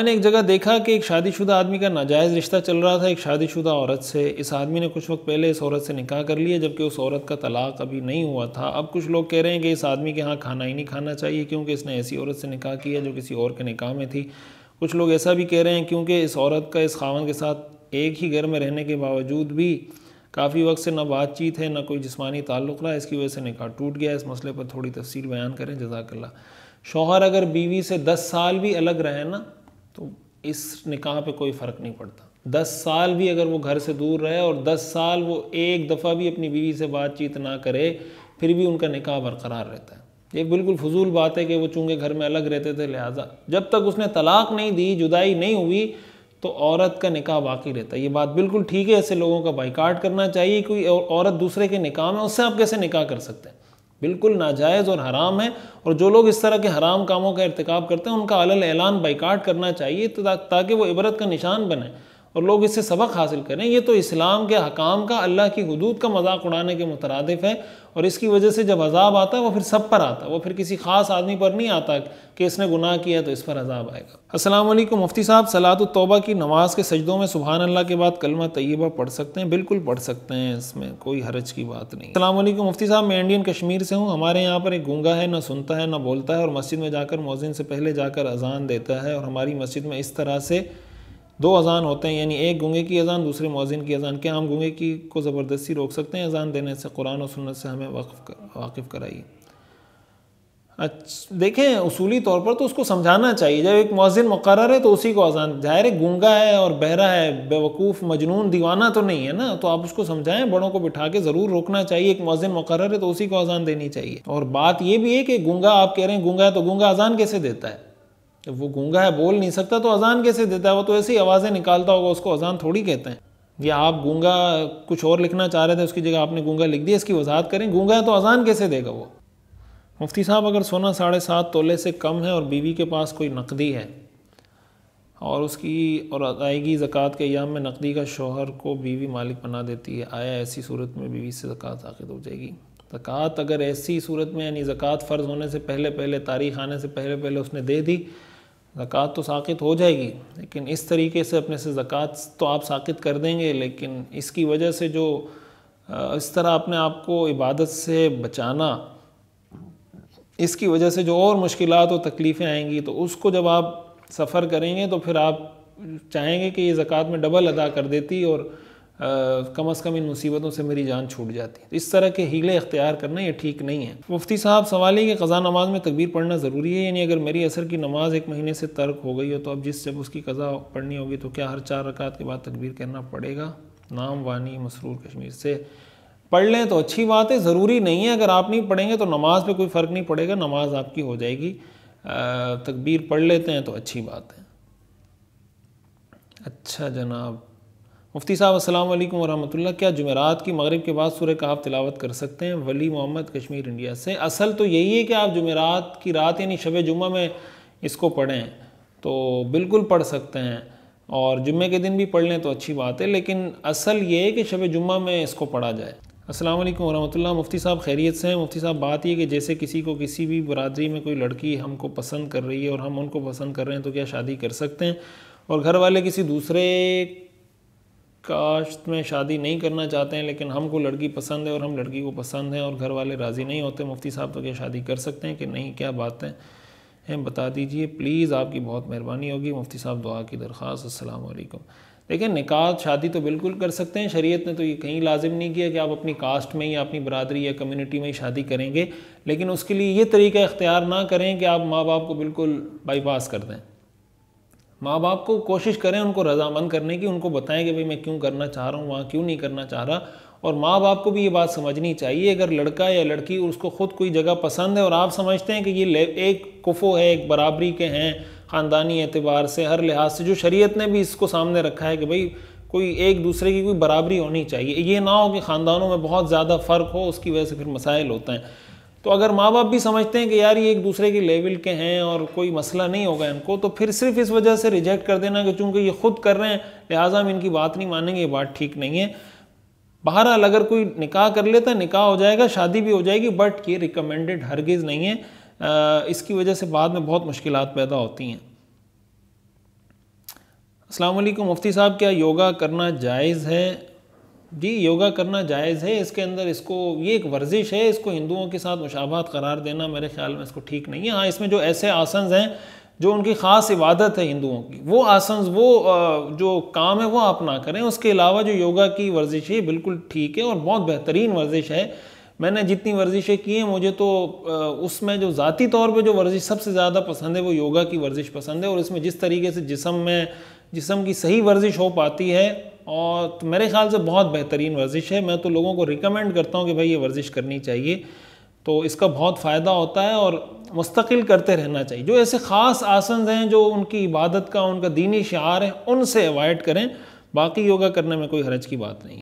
मैंने एक जगह देखा कि एक शादीशुदा आदमी का नाजायज़ रिश्ता चल रहा था एक शादीशुदा औरत से इस आदमी ने कुछ वक्त पहले इस औरत से निकाह कर लिया जबकि उस औरत का तलाक अभी नहीं हुआ था अब कुछ लोग कह रहे हैं कि इस आदमी के यहाँ खाना ही नहीं खाना चाहिए क्योंकि इसने ऐसी औरत से निकाह किया जो किसी और के निकाह में थी कुछ लोग ऐसा भी कह रहे हैं क्योंकि इस औरत का इस खावन के साथ एक ही घर में रहने के बावजूद भी काफ़ी वक्त से ना बातचीत है ना कोई जिस्मानी ताल्लुक़ रहा इसकी वजह से निकाह टूट गया इस मसले पर थोड़ी तफसील बयान करें जजाकल्ला शोहर अगर बीवी से दस साल भी अलग रहे ना इस निकाह पे कोई फ़र्क नहीं पड़ता दस साल भी अगर वो घर से दूर रहे और दस साल वो एक दफ़ा भी अपनी बीवी से बातचीत ना करे फिर भी उनका निकाह बरकरार रहता है ये बिल्कुल फजूल बात है कि वो चूँकि घर में अलग रहते थे लिहाजा जब तक उसने तलाक नहीं दी जुदाई नहीं हुई तो औरत का निकाह बाकी रहता है ये बात बिल्कुल ठीक है ऐसे लोगों का बाइकाट करना चाहिए कोई औरत दूसरे के निकाह में उससे आप कैसे निकाह कर सकते हैं बिल्कुल नाजायज़ और हराम है और जो लोग इस तरह के हराम कामों का इरतकब करते हैं उनका अलल ऐलान बाइकाट करना चाहिए तो ताकि वो इबरत का निशान बने और लोग इससे सबक हासिल करें ये तो इस्लाम के हकाम का अल्लाह की हदूद का मजाक उड़ाने के मुतरदफ़ है और इसकी वजह से जब अजाब आता है वो फिर सब पर आता है वो फिर किसी खास आदमी पर नहीं आता कि इसने गुनाह किया तो इस पर अजाब आएगा असलम मुफ्ती साहब सलात तौबा की नमाज के सजदों में सुबहान अल्लाह के बाद कलमा तैयबा पढ़ सकते हैं बिल्कुल पढ़ सकते हैं इसमें कोई हरज की बात नहीं असलम मुफ्ती साहब मैं इंडियन कश्मीर से हूँ हमारे यहाँ पर एक गूंगा है ना सुनता है ना बोलता है और मस्जिद में जाकर मोजिन से पहले जाकर अजान देता है और हमारी मस्जिद में इस तरह से दो अज़ान होते हैं यानी एक गूंगे की अज़ान दूसरे मौजिन की अज़ान क्या हम गूंगे की को ज़बरदस्ती रोक सकते हैं अज़ान देने से कुरान और सुनत से हमें वाकिफ़ वाकफ़ कराइए अच्छा देखें उसूली तौर पर तो उसको समझाना चाहिए जब एक मौजिन मुकर है तो उसी को अजान जाहिर है गूंगा है और बहरा है बेवकूफ़ मजनून दीवाना तो नहीं है ना तो आप उसको समझाएं बड़ों को बिठा के ज़रूर रोकना चाहिए एक मौजिन मुकर है तो उसी को अजान देनी चाहिए और बात यह भी है कि गूंगा आप कह रहे हैं गूंगा है तो गूंगा अजान कैसे देता है जब वो गूंगा है बोल नहीं सकता तो अजान कैसे देता है वो तो ऐसी आवाज़ें निकालता होगा उसको अजान थोड़ी कहते हैं या आप गूंगा कुछ और लिखना चाह रहे थे उसकी जगह आपने गूंगा लिख दिया इसकी वजाहत करें गूंगा है तो अजान कैसे देगा वो मुफ्ती साहब अगर सोना साढ़े सात तोले से कम है और बीवी के पास कोई नकदी है और उसकी और अदायगी ज़क़़त के अयाम में नकदी का शोहर को बीवी मालिक बना देती है आया ऐसी सूरत में बीवी से ज़क़़त आखिर हो जाएगी ज़क़़त अगर ऐसी सूरत में यानी ज़क़़त फ़र्ज़ होने से पहले पहले तारीख आने से पहले पहले उसने दे दी ज़क़़त तो साकित हो जाएगी लेकिन इस तरीके से अपने से ज़क़़त तो आप साकित कर देंगे लेकिन इसकी वजह से जो इस तरह अपने आप को इबादत से बचाना इसकी वजह से जो और मुश्किल और तकलीफ़ें आएंगी तो उसको जब आप सफ़र करेंगे तो फिर आप चाहेंगे कि ये ज़क़़त में डबल अदा कर देती और कम अज़ कम इन मुसीबतों से मेरी जान छूट जाती है तो इस तरह के हीले अख्तियार करना ये ठीक नहीं है मुफ्ती साहब सवाल है कि कज़ा नमाज में तकबीर पढ़ना ज़रूरी है यानी अगर मेरी असर की नमाज एक महीने से तर्क हो गई हो तो अब जिस जब उसकी कज़ा पढ़नी होगी तो क्या हर चार रकात के बाद तकबीर करना पड़ेगा नाम वानी मसरूर कश्मीर से पढ़ लें तो अच्छी बात है ज़रूरी नहीं है अगर आप नहीं पढ़ेंगे तो नमाज पर कोई फ़र्क नहीं पड़ेगा नमाज आपकी हो जाएगी तकबीर पढ़ लेते हैं तो अच्छी बात है अच्छा जनाब मुफ्ती साहब अस्सलाम वालेकुम वरहमतुल्लाह क्या जुमेरात की मग़रब के बाद सूर्य का आप तिलावत कर सकते हैं वली मोहम्मद कश्मीर इंडिया से असल तो यही है कि आप जुमेरात की रात यानी शब जुमा में इसको पढ़ें तो बिल्कुल पढ़ सकते हैं और जुम्मे के दिन भी पढ़ लें तो अच्छी बात है लेकिन असल ये है कि शब जुमा में इसको पढ़ा जाए असल वालेकुम मुफ्ती साहब खैरियत से हैं मुफ्ती साहब बात ये कि जैसे किसी को किसी भी बरदरी में कोई लड़की हमको पसंद कर रही है और हम उनको पसंद कर रहे हैं तो क्या शादी कर सकते हैं और घर वाले किसी दूसरे काश्त में शादी नहीं करना चाहते हैं लेकिन हमको लड़की पसंद है और हम लड़की को पसंद हैं और घर वाले राज़ी नहीं होते मुफ्ती साहब तो क्या शादी कर सकते हैं कि नहीं क्या बातें हैं बता दीजिए प्लीज़ आपकी बहुत मेहरबानी होगी मुफ्ती साहब दुआ की दरख्वास्त असलकम देखिए निकाह शादी तो बिल्कुल कर सकते हैं शरीयत ने तो ये कहीं लाजिम नहीं किया कि आप अपनी कास्ट में या अपनी बरदरी या कम्युनिटी में ही शादी करेंगे लेकिन उसके लिए ये तरीका इख्तियार ना करें कि आप माँ बाप को बिल्कुल बाईपास कर दें माँ बाप को कोशिश करें उनको रजामंद करने की उनको बताएं कि भाई मैं क्यों करना चाह रहा हूँ वहाँ क्यों नहीं करना चाह रहा और माँ बाप को भी ये बात समझनी चाहिए अगर लड़का या लड़की उसको ख़ुद कोई जगह पसंद है और आप समझते हैं कि ये एक कुफो है एक बराबरी के हैं ख़ानदानी एतबार से हर लिहाज से जो शरीयत ने भी इसको सामने रखा है कि भाई कोई एक दूसरे की कोई बराबरी होनी चाहिए ये ना हो कि ख़ानदानों में बहुत ज़्यादा फ़र्क हो उसकी वजह से फिर मसाइल होते हैं तो अगर माँ बाप भी समझते हैं कि यार ये एक दूसरे के लेवल के हैं और कोई मसला नहीं होगा इनको तो फिर सिर्फ इस वजह से रिजेक्ट कर देना कि चूँकि ये खुद कर रहे हैं लिहाजा हम इनकी बात नहीं मानेंगे ये बात ठीक नहीं है बहरहाल अगर कोई निकाह कर लेता निकाह हो जाएगा शादी भी हो जाएगी बट ये रिकमेंडेड हरगिज़ नहीं है आ, इसकी वजह से बाद में बहुत मुश्किल पैदा होती हैं असलम मुफ्ती साहब क्या योगा करना जायज़ है जी योगा करना जायज़ है इसके अंदर इसको ये एक वर्जिश है इसको हिंदुओं के साथ मुशाबात करार देना मेरे ख्याल में इसको ठीक नहीं है हाँ इसमें जो ऐसे आसन हैं जो उनकी ख़ास इबादत है हिंदुओं की वो आसन वो जो काम है वो आप ना करें उसके अलावा जो योगा की वर्जिश है बिल्कुल ठीक है और बहुत बेहतरीन वर्जिश है मैंने जितनी वर्जिशें की हैं मुझे तो उसमें जो ज़ाती तौर पे जो वर्जिश सबसे ज़्यादा पसंद है वो योगा की वर्जिश पसंद है और इसमें जिस तरीके से जिसम में जिसम की सही वर्जिश हो पाती है और तो मेरे ख्याल से बहुत बेहतरीन वर्जिश है मैं तो लोगों को रिकमेंड करता हूँ कि भाई ये वर्जिश करनी चाहिए तो इसका बहुत फ़ायदा होता है और मुस्तकिल करते रहना चाहिए जो ऐसे ख़ास आसन हैं जो उनकी इबादत का उनका दीनी शार है उनसे अवॉइड करें बाकी योगा करने में कोई हरज की बात नहीं